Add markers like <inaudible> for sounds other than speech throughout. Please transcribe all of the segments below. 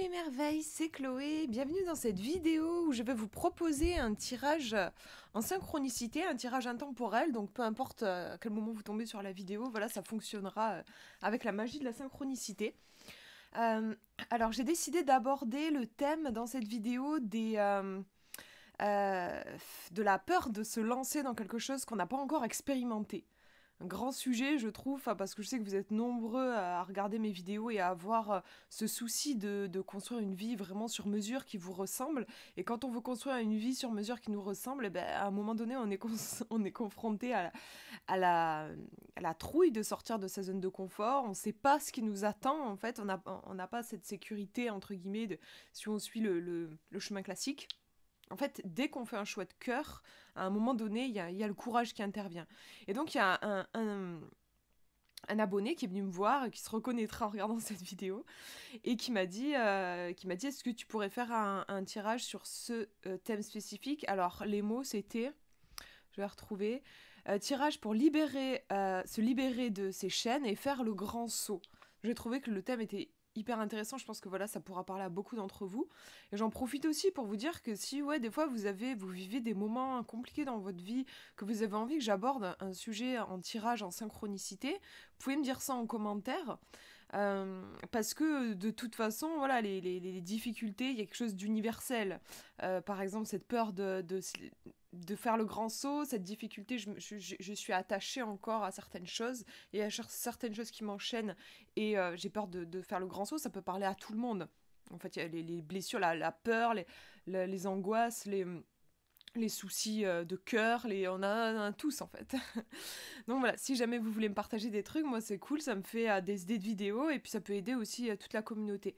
les merveilles, c'est Chloé. Bienvenue dans cette vidéo où je vais vous proposer un tirage en synchronicité, un tirage intemporel. Donc peu importe euh, à quel moment vous tombez sur la vidéo, voilà, ça fonctionnera euh, avec la magie de la synchronicité. Euh, alors j'ai décidé d'aborder le thème dans cette vidéo des, de la peur de se lancer dans quelque chose qu'on n'a pas encore expérimenté un grand sujet, je trouve, parce que je sais que vous êtes nombreux à regarder mes vidéos et à avoir euh, ce souci de, construire une vie vraiment sur mesure qui vous ressemble. Et quand on veut construire une vie sur mesure qui nous ressemble, eh ben, à un moment donné, on est, <laughs> on est confronté à la, la, trouille de sortir de sa zone de confort. On ne sait pas ce qui nous attend, en fait. On n'a pas cette sécurité, entre guillemets, si on suit le chemin classique en fait, dès qu'on fait un choix de cœur, à un moment donné, il y a, le courage qui intervient. Et donc, il y a un, abonné qui est venu me voir qui se reconnaîtra en regardant <laughs> cette vidéo et qui m'a dit, euh, dit, est-ce que tu pourrais faire un, tirage sur ce euh, thème spécifique Alors, les mots, c'était, je vais retrouver, euh, tirage pour libérer, se libérer de ses chaînes et faire le grand saut. J'ai trouvé que le thème était hyper intéressant. Je pense que voilà, ça pourra parler à beaucoup d'entre vous. Et j'en profite aussi pour vous dire que si ouais, des fois vous avez, vous vivez des moments compliqués dans votre vie, que vous avez envie que j'aborde un sujet en tirage en synchronicité, vous pouvez me dire ça en commentaire. Euh, parce que de toute façon, voilà, les, les, difficultés, il y a quelque chose d'universel. Euh, par exemple, cette peur de, de, de, faire le grand saut, cette difficulté, je, je, suis attachée encore à certaines choses et à certaines choses qui m'enchaînent et euh, j'ai peur de, de faire le grand saut, ça peut parler à tout le monde. En fait, il y a les, les blessures, la, la peur, les, les angoisses, les les soucis euh, de cœur, les on a, tous en fait. <laughs> Donc voilà, si jamais vous voulez me partager des trucs, moi c'est cool, ça me fait euh, des idées de vidéos et puis ça peut aider aussi euh, toute la communauté.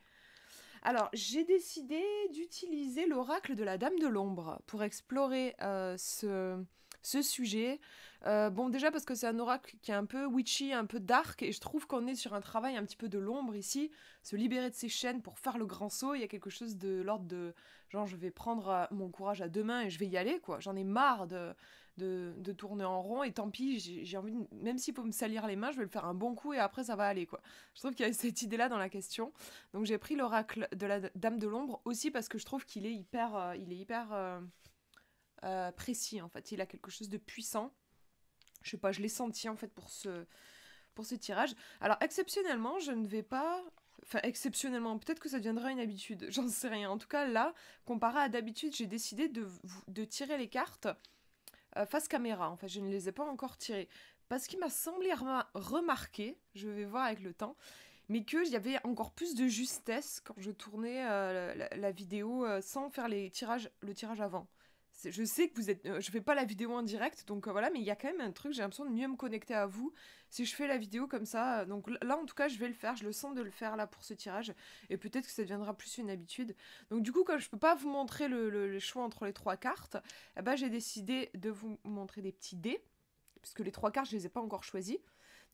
Alors j'ai décidé d'utiliser l'oracle de la Dame de l'ombre pour explorer ce, ce sujet. Euh, bon, déjà parce que c'est un oracle qui est un peu witchy, un peu dark, et je trouve qu'on est sur un travail un petit peu de l'ombre ici. Se libérer de ses chaînes pour faire le grand saut, il y a quelque chose de l'ordre de genre je vais prendre euh, mon courage à deux mains et je vais y aller, quoi. J'en ai marre de, de, de, tourner en rond, et tant pis, j'ai envie, même s'il faut me salir les mains, je vais le faire un bon coup et après ça va aller, quoi. Je trouve qu'il y a <laughs> cette idée-là dans la question. Donc j'ai pris l'oracle de la Dame de l'ombre aussi parce que je trouve qu'il est hyper. Euh, il est hyper euh, précis en fait. Il a quelque chose de puissant. Je sais pas, je l'ai senti en fait pour ce, pour ce tirage. Alors exceptionnellement, je ne vais pas... Enfin, exceptionnellement, peut-être que ça deviendra une habitude, <laughs> j'en sais rien. En tout cas, là, comparé à d'habitude, j'ai décidé de, de, tirer les cartes euh, face caméra. En fait, je ne les ai pas encore tirées. Parce qu'il m'a semblé remarquer, je vais voir avec le temps, mais qu'il y avait encore plus de justesse quand je tournais euh, la, la, vidéo sans faire les tirages, le tirage avant je sais que vous êtes, euh, je fais pas la vidéo en direct, donc euh, voilà, mais il y a quand même un truc, j'ai l'impression de mieux me connecter à vous si je fais la vidéo comme ça. Euh, donc là, en tout cas, je vais le faire, je le sens de le faire là pour ce tirage, et peut-être que ça deviendra plus une habitude. Donc du coup, comme je peux pas vous montrer le, choix entre les trois cartes, eh ben, j'ai décidé de vous montrer des petits dés, puisque les trois cartes, je les ai pas encore choisies.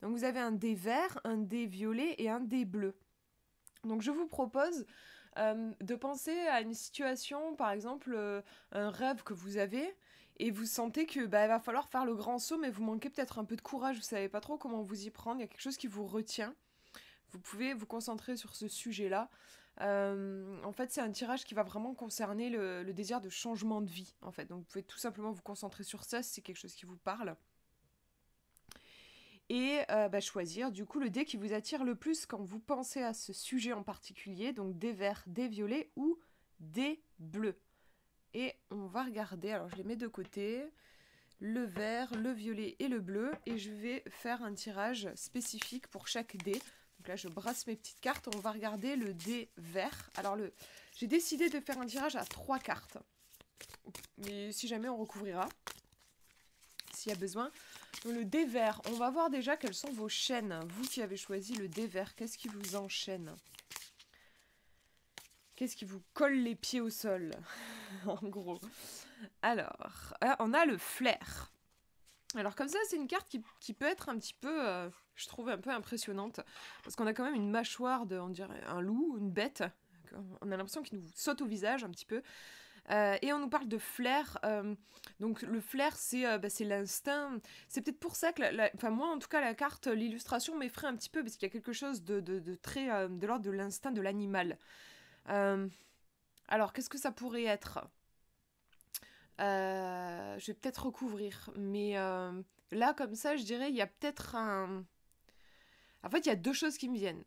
Donc vous avez un dé vert, un dé violet et un dé bleu. Donc je vous propose euh, de penser à une situation, par exemple, euh, un rêve que vous avez, et vous sentez que bah, il va falloir faire le grand saut, mais vous manquez peut-être un peu de courage, vous savez pas trop comment vous y prendre, il y a quelque chose qui vous retient. Vous pouvez vous concentrer sur ce sujet-là. Euh, en fait, c'est un tirage qui va vraiment concerner le, désir de changement de vie, en fait. Donc, vous pouvez tout simplement vous concentrer sur ça c'est quelque chose qui vous parle et euh, bah, choisir du coup le dé qui vous attire le plus quand vous pensez à ce sujet en particulier, donc des verts, des violets ou des bleus. Et on va regarder, alors je les mets de côté, le vert, le violet et le bleu, et je vais faire un tirage spécifique pour chaque dé. Donc là je brasse mes petites cartes, on va regarder le dé vert. Alors le... j'ai décidé de faire un tirage à trois cartes, mais si jamais on recouvrira, s'il y a besoin. Le dévers, On va voir déjà quelles sont vos chaînes. Vous qui avez choisi le dévers, qu'est-ce qui vous enchaîne Qu'est-ce qui vous colle les pieds au sol <laughs> En gros. Alors, euh, on a le flair. Alors comme ça, c'est une carte qui, peut être un petit peu, euh, je trouve, un peu impressionnante. Parce qu'on a quand même une mâchoire de, on dirait, un loup, une bête. On a l'impression qu'il nous saute au visage un petit peu. Euh, et on nous parle de flair. Euh, donc le flair, euh, bah, c'est l'instinct. C'est peut-être pour ça que, enfin moi en tout cas, la carte, l'illustration m'effraie un petit peu parce qu'il y a quelque chose de, de très de l'ordre de l'instinct de l'animal. alors qu'est-ce que ça pourrait être Je vais peut-être recouvrir, mais là comme ça, je dirais, il y a peut-être un. En fait, il y a deux choses qui me viennent.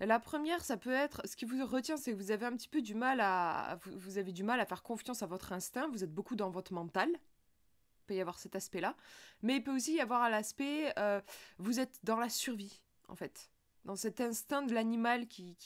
La première, ça peut être, ce qui vous retient, c'est que vous avez un petit peu du mal à, vous, avez du mal à faire confiance à votre instinct, vous êtes beaucoup dans votre mental. Il peut y avoir cet aspect-là, mais il peut aussi y avoir l'aspect, euh, vous êtes dans la survie, en fait, dans cet instinct de l'animal qui,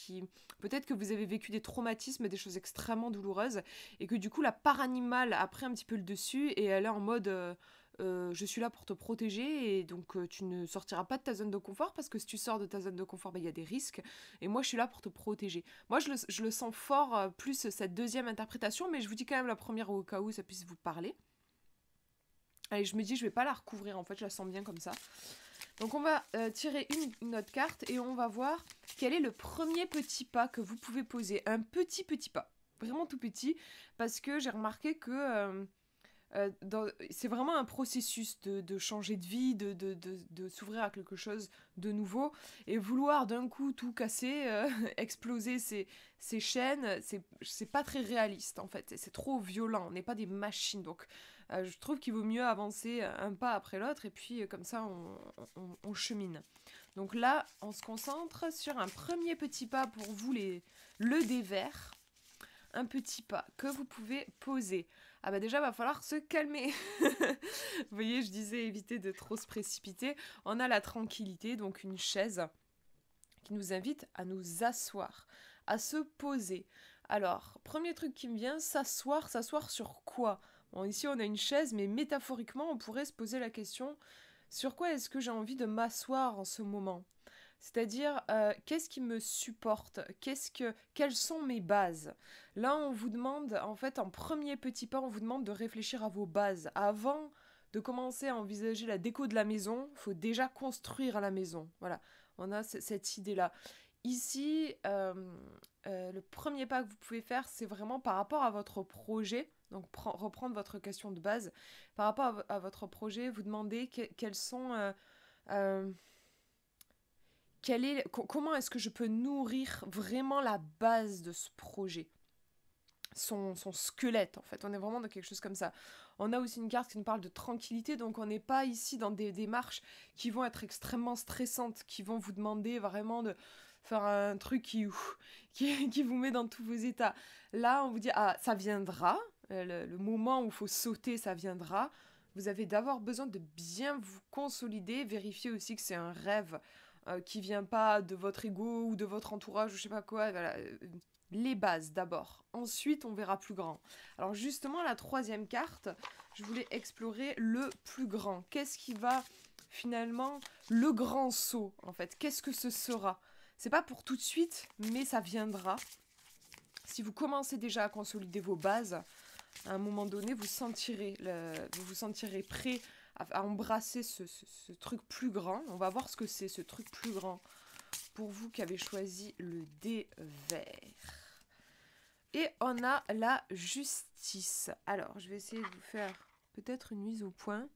peut-être que vous avez vécu des traumatismes, des choses extrêmement douloureuses, et que du coup la part animale a pris un petit peu le dessus et elle est en mode, euh, euh, je suis là pour te protéger et donc euh, tu ne sortiras pas de ta zone de confort parce que si tu sors de ta zone de confort, bah, il y a des risques et moi je suis là pour te protéger. Moi je le, sens fort euh, plus cette deuxième interprétation, mais je vous dis quand même la première au cas où ça puisse vous parler. Allez, je me dis je vais pas la recouvrir en fait, je la sens bien comme ça. Donc on va tirer une, une autre carte et on va voir quel est le premier petit pas que vous pouvez poser, un petit petit pas, vraiment tout petit, parce que j'ai remarqué que euh, c'est vraiment un processus de, changer de vie, de, s'ouvrir à quelque chose de nouveau. Et vouloir d'un coup tout casser, euh, <laughs> exploser ses, chaînes, c'est pas très réaliste en fait. C'est trop violent. On n'est pas des machines. Donc euh, je trouve qu'il vaut mieux avancer un pas après l'autre et puis comme ça on, on, chemine. Donc là, on se concentre sur un premier petit pas pour vous, les, le dévers. Un petit pas que vous pouvez poser ah bah déjà va falloir se calmer. <laughs> Vous voyez, je disais éviter de trop se précipiter. On a la tranquillité, donc une chaise qui nous invite à nous asseoir, à se poser. Alors, premier truc qui me vient, s'asseoir, s'asseoir sur quoi Bon, ici on a une chaise, mais métaphoriquement on pourrait se poser la question, sur quoi est-ce que j'ai envie de m'asseoir en ce moment c'est-à-dire, euh, qu'est-ce qui me supporte qu'est-ce que, Quelles sont mes bases Là, on vous demande, en fait, en premier petit pas, on vous demande de réfléchir à vos bases. Avant de commencer à envisager la déco de la maison, il faut déjà construire la maison. Voilà, on a cette idée-là. Ici, euh, euh, le premier pas que vous pouvez faire, c'est vraiment par rapport à votre projet. Donc reprendre votre question de base. Par rapport à, votre projet, vous demandez quels sont comment est-ce que je peux nourrir vraiment la base de ce projet son, squelette en fait. On est vraiment dans quelque chose comme ça. On a aussi une carte qui nous parle de tranquillité, donc on n'est pas ici dans des démarches qui vont être extrêmement stressantes, qui vont vous demander vraiment de faire un truc qui, <laughs> vous met dans tous vos états. Là, on vous dit, ah, ça viendra, euh, le, le moment où il faut sauter, ça viendra. Vous avez d'abord besoin de bien vous consolider, vérifier aussi que c'est un rêve euh, qui vient pas de votre ego ou de votre entourage ou je sais pas quoi. Euh, les bases d'abord. Ensuite, on verra plus grand. Alors justement, la troisième carte, je voulais explorer le plus grand. Qu'est-ce qui va finalement le grand saut en fait Qu'est-ce que ce sera C'est pas pour tout de suite, mais ça viendra. Si vous commencez déjà à consolider vos bases, à un moment donné, vous sentirez, vous, vous sentirez prêt à, embrasser ce, truc plus grand. On va voir ce que c'est ce truc plus grand pour vous qui avez choisi le dé vert. Et on a la justice. Alors, je vais essayer de vous faire peut-être une mise au point.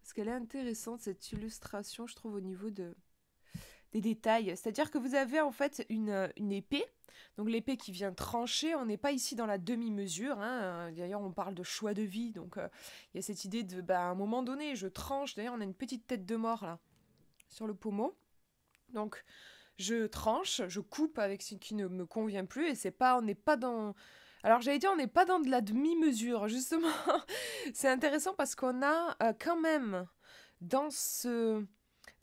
Parce qu'elle est intéressante, cette illustration, je trouve, au niveau de, des détails. C'est-à-dire que vous avez en fait une épée donc l'épée qui vient trancher, on n'est pas ici dans la demi-mesure. Hein. Euh, d'ailleurs, on parle de choix de vie, donc euh, il y a cette idée de, bah, à un moment donné, je tranche. D'ailleurs, on a une petite tête de mort là sur le pommeau. Donc je tranche, je coupe avec ce qui ne me convient plus, et c'est pas, on n'est pas dans. Alors j'allais dire, on n'est pas dans de la demi-mesure, justement. <laughs> c'est intéressant parce qu'on a euh, quand même dans ce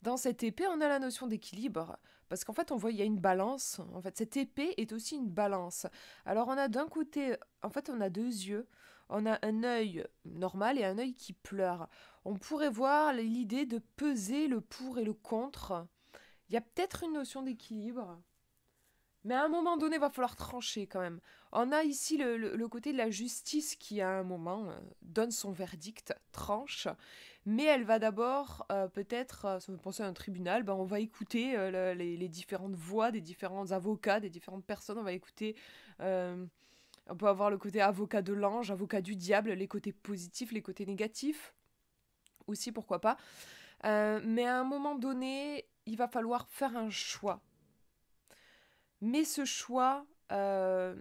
dans cette épée, on a la notion d'équilibre. Parce qu'en fait, on voit, il y a une balance. En fait, cette épée est aussi une balance. Alors, on a d'un côté, en fait, on a deux yeux. On a un œil normal et un œil qui pleure. On pourrait voir l'idée de peser le pour et le contre. Il y a peut-être une notion d'équilibre. Mais à un moment donné, il va falloir trancher quand même. On a ici le, côté de la justice qui, à un moment, euh, donne son verdict, tranche, mais elle va d'abord, euh, peut-être, euh, ça me penser à un tribunal, ben on va écouter les, différentes voix des différents avocats, des différentes personnes, on va écouter... on peut avoir le côté avocat de l'ange, avocat du diable, les côtés positifs, les côtés négatifs, aussi pourquoi pas. mais à un moment donné, il va falloir faire un choix mais ce choix, euh,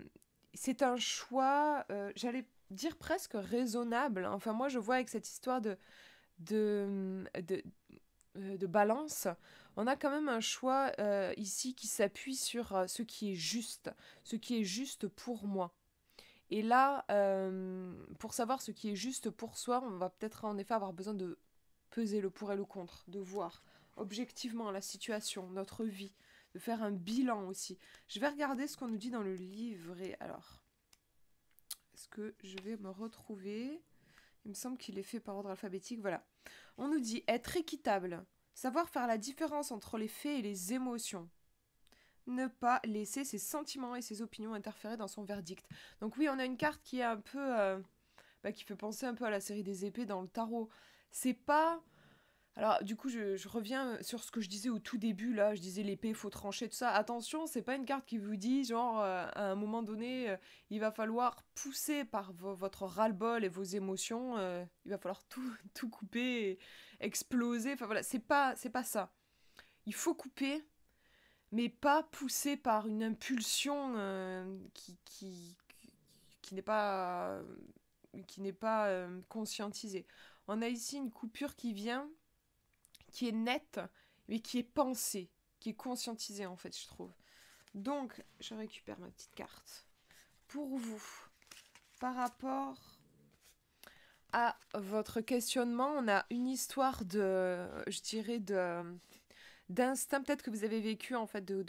c'est un choix, euh, j'allais dire presque raisonnable. Hein. Enfin, moi, je vois avec cette histoire de, de, euh, de, balance, on a quand même un choix ici qui s'appuie sur ce qui est juste, ce qui est juste pour moi. Et là, pour savoir ce qui est juste pour soi, on va peut-être en effet avoir besoin de peser le pour et le contre, de voir objectivement la situation, notre vie, de faire un bilan aussi. Je vais regarder ce qu'on nous dit dans le livret. Alors, est-ce que je vais me retrouver Il me semble qu'il est fait par ordre alphabétique. Voilà. On nous dit être équitable, savoir faire la différence entre les faits et les émotions ne pas laisser ses sentiments et ses opinions interférer dans son verdict. Donc oui, on a une carte qui est un peu, euh, bah, qui fait penser un peu à la série des épées dans le tarot. C'est pas alors, du coup, je, reviens euh, sur ce que je disais au tout début, là. Je disais l'épée, faut trancher, tout ça. Attention, c'est pas une carte qui vous dit, genre, euh, à un moment donné, euh, il va falloir pousser par votre ras-le-bol et vos émotions. il va falloir tout, <laughs> tout couper, exploser. Enfin, voilà, c'est pas, pas ça. Il faut couper, mais pas pousser par une impulsion qui, qui, qui n'est pas, qui n'est pas conscientisée. On a ici une coupure qui vient qui est net mais qui est pensée, qui est conscientisée en fait, je trouve. Donc, je récupère ma petite carte pour vous par rapport à votre questionnement. On a une histoire de, je dirais, de d'instinct peut-être que vous avez vécu en fait de,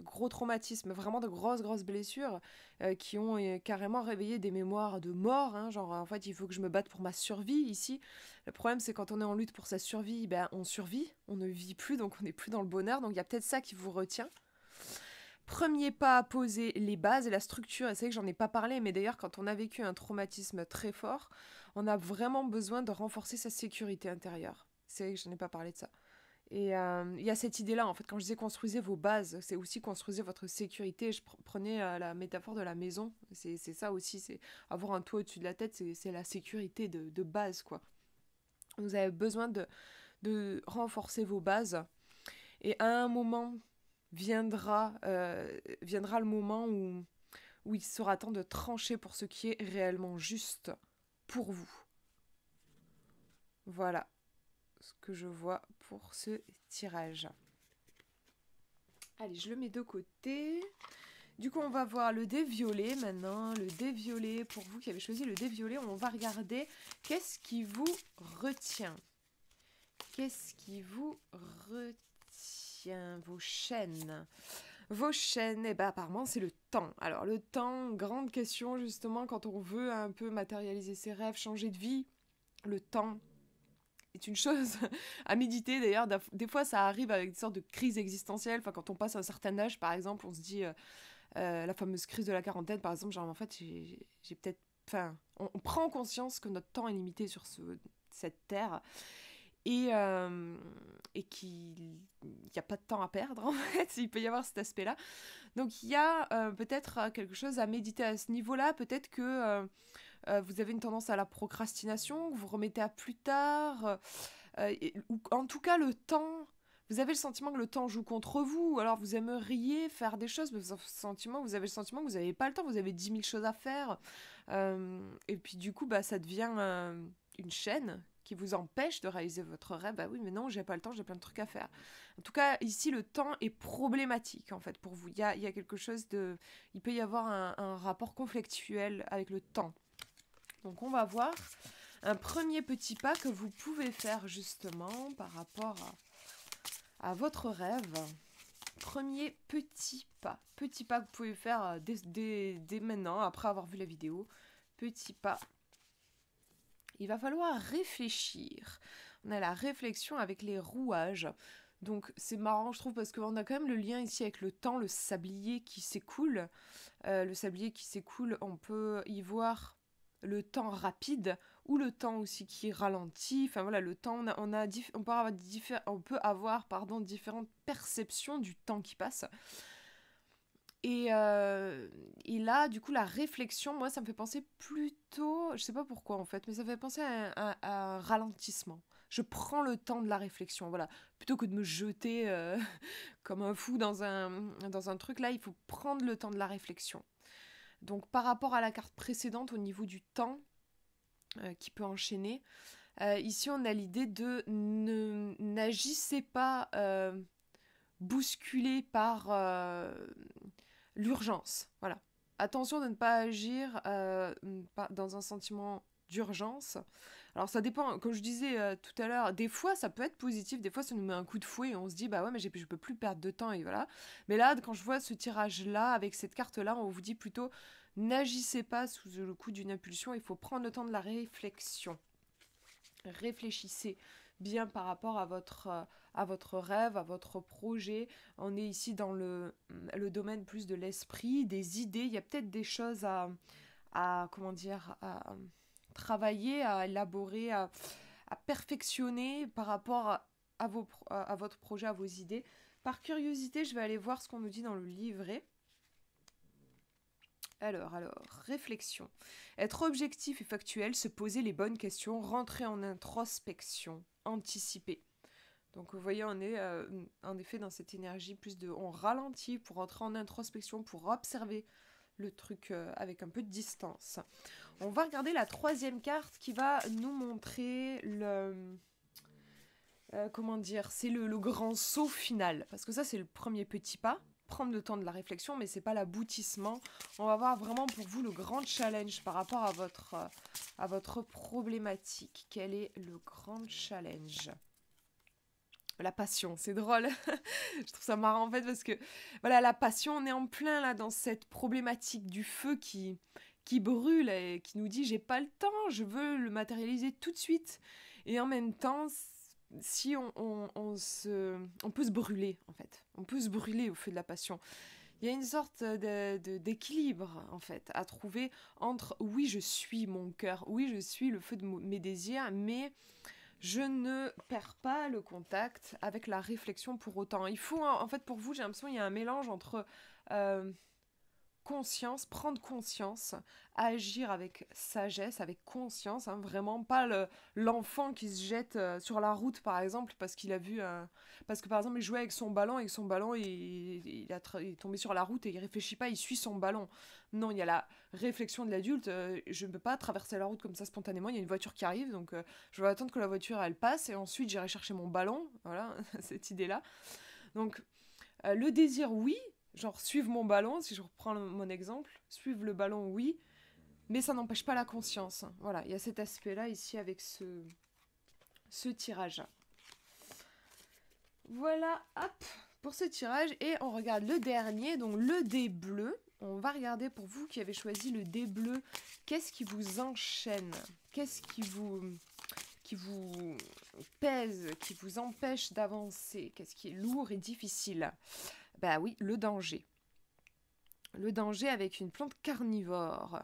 gros traumatismes, vraiment de grosses, grosses blessures euh, qui ont euh, carrément réveillé des mémoires de mort. Hein, genre, en fait, il faut que je me batte pour ma survie ici. Le problème, c'est quand on est en lutte pour sa survie, ben, on survit, on ne vit plus, donc on n'est plus dans le bonheur. Donc il y a peut-être ça qui vous retient. Premier pas à poser les bases et la structure. c'est vrai que j'en ai pas parlé, mais d'ailleurs, quand on a vécu un traumatisme très fort, on a vraiment besoin de renforcer sa sécurité intérieure. C'est vrai que je n'ai pas parlé de ça. Et euh, il y a cette idée-là, en fait, quand je disais construisez vos bases, c'est aussi construisez votre sécurité. Je prenais euh, la métaphore de la maison, c'est ça aussi, c'est avoir un toit au-dessus de la tête, c'est la sécurité de, base, quoi. Vous avez besoin de, renforcer vos bases. Et à un moment viendra, euh, viendra le moment où, où il sera temps de trancher pour ce qui est réellement juste pour vous. Voilà ce que je vois pour ce tirage. Allez, je le mets de côté. Du coup, on va voir le dé violet maintenant. Le dé violet, pour vous qui avez choisi le dé violet, on va regarder qu'est-ce qui vous retient. Qu'est-ce qui vous retient Vos chaînes. Vos chaînes, et eh bien apparemment, c'est le temps. Alors, le temps, grande question, justement, quand on veut un peu matérialiser ses rêves, changer de vie, le temps, est une chose <laughs> à méditer d'ailleurs. Des fois, ça arrive avec des sortes de crises existentielles. Enfin, quand on passe à un certain âge, par exemple, on se dit euh, euh, la fameuse crise de la quarantaine, par exemple, genre en fait, j'ai peut-être. Enfin, on, prend conscience que notre temps est limité sur ce, cette terre et, euh, et qu'il n'y a pas de temps à perdre <laughs> en fait, il peut y avoir cet aspect-là. Donc il y a peut-être quelque chose à méditer à ce niveau-là, peut-être que euh, vous avez une tendance à la procrastination, vous remettez à plus tard, euh, ou en tout cas le temps. Vous avez le sentiment que le temps joue contre vous, alors vous aimeriez faire des choses, mais vous avez, le sentiment, vous avez le sentiment que vous n'avez pas le temps, vous avez 10 000 choses à faire. Euh, et puis du coup, bah, ça devient une chaîne qui vous empêche de réaliser votre rêve, bah oui, mais non, j'ai pas le temps, j'ai plein de trucs à faire. En tout cas, ici, le temps est problématique, en fait, pour vous. Il y a, quelque chose de... Il peut y avoir un rapport conflictuel avec le temps. Donc on va voir un premier petit pas que vous pouvez faire justement par rapport à, votre rêve. Premier petit pas. Petit pas que vous pouvez faire euh, dès, maintenant, après avoir vu la vidéo. Petit pas. Il va falloir réfléchir. On a la réflexion avec les rouages. Donc c'est marrant, je trouve, parce qu'on a quand même le lien ici avec le temps, le sablier qui s'écoule. Euh, le sablier qui s'écoule, on peut y voir le temps rapide ou le temps aussi qui ralentit. Enfin voilà, le temps, on, a, on, peut, avoir pardon, différentes perceptions du temps qui passe. Et, euh, et, là, du coup, la réflexion, moi, ça me fait penser plutôt, je sais pas pourquoi en fait, mais ça me fait penser à, un ralentissement. Je prends le temps de la réflexion, voilà. Plutôt que de me jeter euh, <laughs> comme un fou dans un, dans un truc, là, il faut prendre le temps de la réflexion. Donc par rapport à la carte précédente au niveau du temps euh, qui peut enchaîner, euh, ici on a l'idée de ne n'agissez pas euh, bousculé par l'urgence. Voilà. Attention de ne pas agir dans un sentiment d'urgence alors ça dépend, comme je disais euh, tout à l'heure, des fois ça peut être positif, des fois ça nous met un coup de fouet et on se dit bah ouais mais je peux plus perdre de temps et voilà. Mais là quand je vois ce tirage là avec cette carte là, on vous dit plutôt n'agissez pas sous le coup d'une impulsion, il faut prendre le temps de la réflexion. Réfléchissez bien par rapport à votre, euh, à votre rêve, à votre projet. On est ici dans le, le domaine plus de l'esprit, des idées. Il y a peut-être des choses à, à comment dire, à, travailler, à élaborer, à, perfectionner par rapport à, vos, à, votre projet, à vos idées. Par curiosité, je vais aller voir ce qu'on nous dit dans le livret. Alors, alors, réflexion. Être objectif et factuel, se poser les bonnes questions, rentrer en introspection, anticiper. Donc vous voyez, on est euh, en effet dans cette énergie plus de... On ralentit pour rentrer en introspection, pour observer le truc euh, avec un peu de distance. On va regarder la troisième carte qui va nous montrer le... Euh, comment dire C'est le, le, grand saut final. Parce que ça, c'est le premier petit pas. Prendre le temps de la réflexion, mais c'est pas l'aboutissement. On va voir vraiment pour vous le grand challenge par rapport à votre, euh, à votre problématique. Quel est le grand challenge la passion, c'est drôle. <laughs> je trouve ça marrant en fait parce que voilà, la passion, on est en plein là dans cette problématique du feu qui qui brûle et qui nous dit j'ai pas le temps, je veux le matérialiser tout de suite. Et en même temps, si on, on, se, on peut se brûler en fait, on peut se brûler au feu de la passion. Il y a une sorte d'équilibre en fait à trouver entre oui je suis mon cœur, oui je suis le feu de mes désirs, mais je ne perds pas le contact avec la réflexion pour autant. Il faut, en fait, pour vous, j'ai l'impression qu'il y a un mélange entre euh, conscience, prendre conscience, agir avec sagesse, avec conscience, hein, vraiment pas l'enfant qui se jette euh, sur la route par exemple parce qu'il a vu euh, parce que par exemple il jouait avec son ballon et son ballon il, il, est tombé sur la route et il réfléchit pas, il suit son ballon. Non, il y a la réflexion de l'adulte, euh, je ne peux pas traverser la route comme ça spontanément, il y a une voiture qui arrive donc je vais attendre que la voiture elle passe et ensuite j'irai chercher mon ballon, voilà <laughs> cette idée là. Donc le désir oui, Genre, suivre mon ballon, si je reprends mon exemple, suivre le ballon, oui, mais ça n'empêche pas la conscience. Voilà, il y a cet aspect-là ici avec ce, ce tirage. Voilà, hop, pour ce tirage. Et on regarde le dernier, donc le dé bleu. On va regarder pour vous qui avez choisi le dé bleu, qu'est-ce qui vous enchaîne Qu'est-ce qui vous, qui vous pèse, qui vous empêche d'avancer Qu'est-ce qui est lourd et difficile ben oui, le danger. Le danger avec une plante carnivore.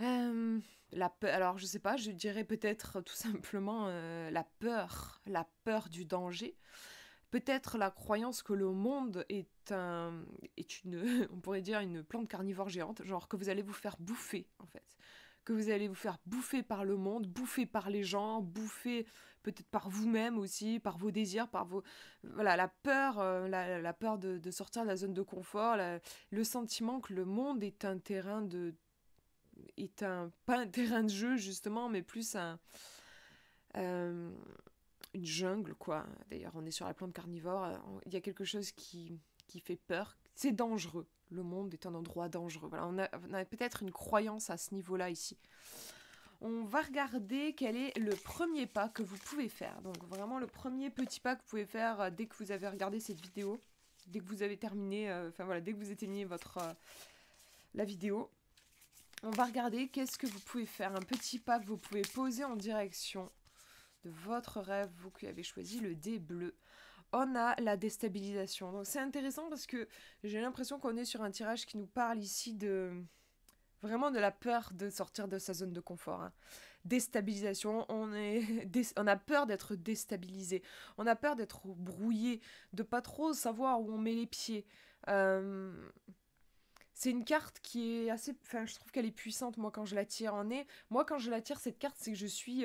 Euh, la peur, alors je sais pas, je dirais peut-être tout simplement euh, la peur, la peur du danger. Peut-être la croyance que le monde est un, est une, <laughs> on pourrait dire une plante carnivore géante, genre que vous allez vous faire bouffer en fait, que vous allez vous faire bouffer par le monde, bouffer par les gens, bouffer peut-être par vous-même aussi, par vos désirs, par vos... Voilà, la peur, euh, la, peur de, sortir de la zone de confort, le sentiment que le monde est un terrain de... est un... pas un terrain de jeu justement, mais plus un... Euh, une jungle, quoi. D'ailleurs, on est sur la plante carnivore, euh, il y a quelque chose qui, fait peur. C'est dangereux. Le monde est un endroit dangereux. Voilà, on a peut-être une croyance à ce niveau-là ici on va regarder quel est le premier pas que vous pouvez faire. Donc vraiment le premier petit pas que vous pouvez faire euh, dès que vous avez regardé cette vidéo, dès que vous avez terminé, euh, enfin voilà, dès que vous éteignez votre euh, la vidéo. On va regarder qu'est-ce que vous pouvez faire, un petit pas que vous pouvez poser en direction de votre rêve, vous qui avez choisi le dé bleu on a la déstabilisation. Donc c'est intéressant parce que j'ai l'impression qu'on est sur un tirage qui nous parle ici de Vraiment de la peur de sortir de sa zone de confort. Hein. Déstabilisation, on, est <laughs> on a peur d'être déstabilisé, on a peur d'être brouillé, de pas trop savoir où on met les pieds. C'est une carte qui est assez... Enfin, je trouve qu'elle est puissante, moi, quand je la tire en nez. Moi, quand je la tire, cette carte, c'est que je suis...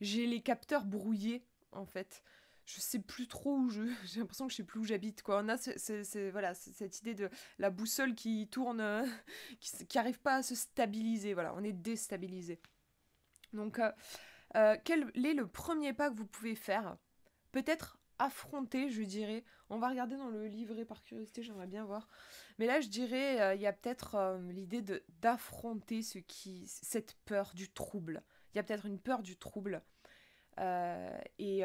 J'ai les capteurs brouillés, en fait je sais plus trop où je <laughs> j'ai l'impression que je sais plus où j'habite quoi on a voilà cette idée de la boussole qui tourne <laughs> qui, qui arrive pas à se stabiliser voilà on est déstabilisé donc euh, euh, quel est le premier pas que vous pouvez faire peut-être affronter je dirais on va regarder dans le livret par curiosité j'aimerais bien voir mais là je dirais euh, il y a peut-être l'idée de d'affronter ce qui cette peur du trouble il y a peut-être une peur du trouble et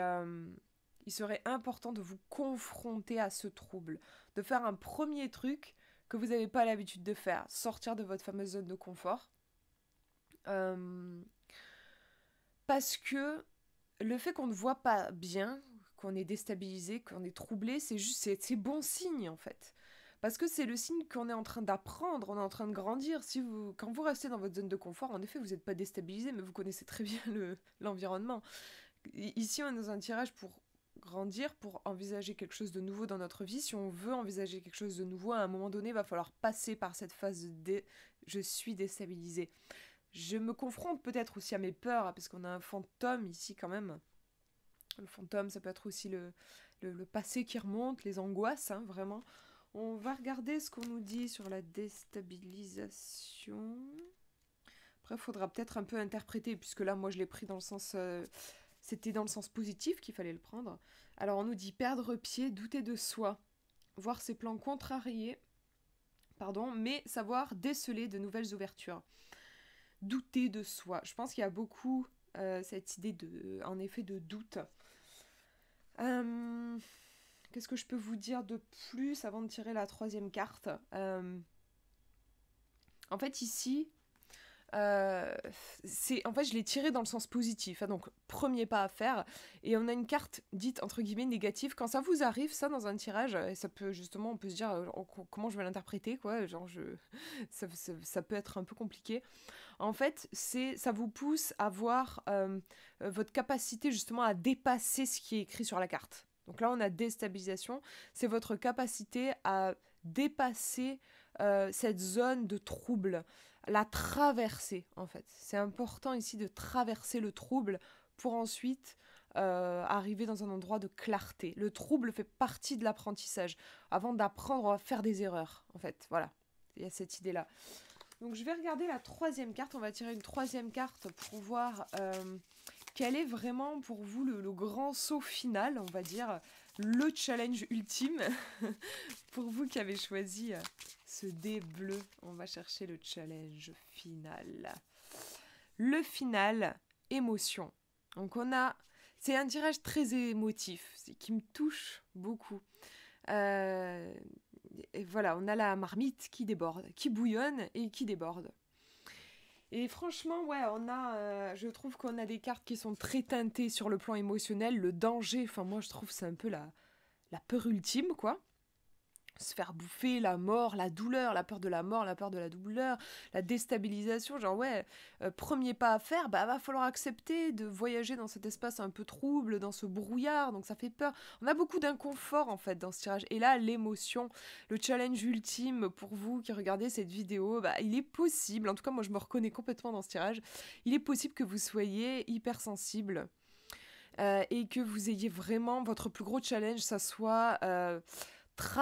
il serait important de vous confronter à ce trouble, de faire un premier truc que vous n'avez pas l'habitude de faire, sortir de votre fameuse zone de confort. Euh, parce que le fait qu'on ne voit pas bien, qu'on est déstabilisé, qu'on est troublé, c'est juste, c'est bon signe en fait. Parce que c'est le signe qu'on est en train d'apprendre, on est en train de grandir. Si vous, quand vous restez dans votre zone de confort, en effet, vous n'êtes pas déstabilisé, mais vous connaissez très bien <laughs> l'environnement. Ici, on est dans un tirage pour grandir, pour envisager quelque chose de nouveau dans notre vie, si on veut envisager quelque chose de nouveau, à un moment donné, il va falloir passer par cette phase de je suis déstabilisé. Je me confronte peut-être aussi à mes peurs, hein, parce qu'on a un fantôme ici quand même. Le fantôme, ça peut être aussi le, passé qui remonte, les angoisses, hein, vraiment. On va regarder ce qu'on nous dit sur la déstabilisation. Après, il faudra peut-être un peu interpréter, puisque là, moi, je l'ai pris dans le sens... Euh, c'était dans le sens positif qu'il fallait le prendre. Alors on nous dit perdre pied, douter de soi, voir ses plans contrariés, pardon, mais savoir déceler de nouvelles ouvertures. Douter de soi. Je pense qu'il y a beaucoup euh, cette idée de, en effet de doute. Euh, qu'est-ce que je peux vous dire de plus avant de tirer la troisième carte euh, En fait, ici, euh, c'est en fait je l'ai tiré dans le sens positif hein, donc premier pas à faire et on a une carte dite entre guillemets négative quand ça vous arrive ça dans un tirage euh, ça peut justement on peut se dire euh, comment je vais l'interpréter quoi genre <laughs> ça, peut être un peu compliqué en fait c'est ça vous pousse à voir votre capacité justement à dépasser ce qui est écrit sur la carte donc là on a déstabilisation c'est votre capacité à dépasser cette zone de trouble la traverser en fait. C'est important ici de traverser le trouble pour ensuite euh, arriver dans un endroit de clarté. Le trouble fait partie de l'apprentissage. Avant d'apprendre, à faire des erreurs en fait. Voilà, il y a cette idée-là. Donc je vais regarder la troisième carte, on va tirer une troisième carte pour voir euh, quel est vraiment pour vous le, grand saut final, on va dire, le challenge ultime <laughs> pour vous qui avez choisi euh, ce dé On va chercher le challenge final. Le final, émotion. Donc on a... C'est un tirage très émotif, qui me touche beaucoup. Euh, et voilà, on a la marmite qui déborde, qui bouillonne et qui déborde. Et franchement, ouais, on a, euh, je trouve qu'on a des cartes qui sont très teintées sur le plan émotionnel, le danger. Enfin, moi, je trouve c'est un peu la, la peur ultime, quoi se faire bouffer, la mort, la douleur, la peur de la mort, la peur de la douleur, la déstabilisation, genre ouais, euh, premier pas à faire, bah va falloir accepter de voyager dans cet espace un peu trouble, dans ce brouillard, donc ça fait peur. On a beaucoup d'inconfort en fait dans ce tirage. Et là, l'émotion, le challenge ultime pour vous qui regardez cette vidéo, bah il est possible, en tout cas moi je me reconnais complètement dans ce tirage, il est possible que vous soyez hypersensible. Euh, et que vous ayez vraiment votre plus gros challenge, ça soit euh,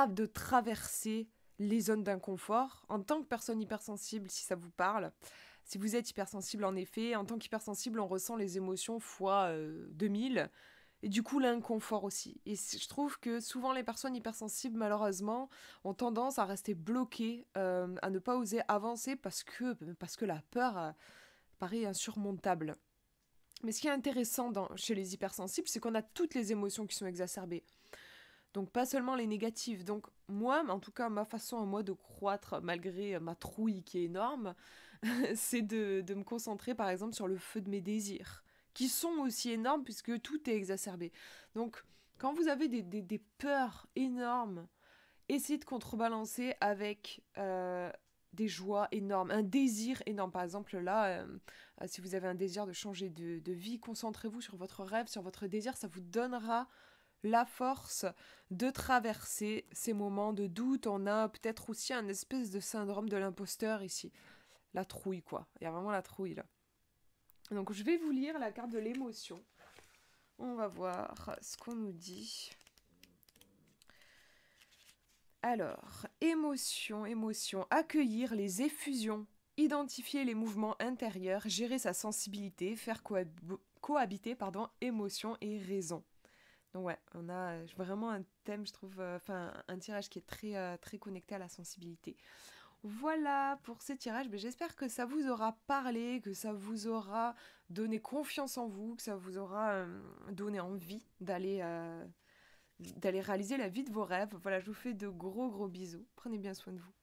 de traverser les zones d'inconfort. En tant que personne hypersensible, si ça vous parle, si vous êtes hypersensible en effet, en tant qu'hypersensible, on ressent les émotions fois euh, 2000 et du coup l'inconfort aussi. Et je trouve que souvent les personnes hypersensibles, malheureusement, ont tendance à rester bloquées, euh, à ne pas oser avancer parce que, parce que la peur euh, paraît insurmontable. Mais ce qui est intéressant chez les hypersensibles, c'est qu'on a toutes les émotions qui sont exacerbées. Donc pas seulement les négatives. Donc moi, en tout cas, ma façon à moi de croître, malgré ma trouille qui est énorme, <laughs> c'est de, me concentrer par exemple sur le feu de mes désirs, qui sont aussi énormes puisque tout est exacerbé. Donc quand vous avez des, peurs énormes, essayez de contrebalancer avec... Euh, des joies énormes, un désir énorme. Par exemple, là, euh, si vous avez un désir de changer de vie, concentrez-vous sur votre rêve, sur votre désir, ça vous donnera la force de traverser ces moments de doute. On a peut-être aussi un espèce de syndrome de l'imposteur ici. La trouille, quoi. Il y a vraiment la trouille, là. Donc, je vais vous lire la carte de l'émotion. On va voir ce qu'on nous dit. Alors, émotion, émotion, accueillir les effusions, identifier les mouvements intérieurs, gérer sa sensibilité, faire cohabiter pardon, émotion et raison. Donc ouais, on a euh, vraiment un thème, je trouve, euh, enfin un tirage qui est très, euh, très connecté à la sensibilité. Voilà pour ce tirage, mais j'espère que ça vous aura parlé, que ça vous aura donné confiance en vous, que ça vous aura donné envie d'aller d'aller réaliser la vie de vos rêves. Voilà, je vous fais de gros gros bisous. Prenez bien soin de vous.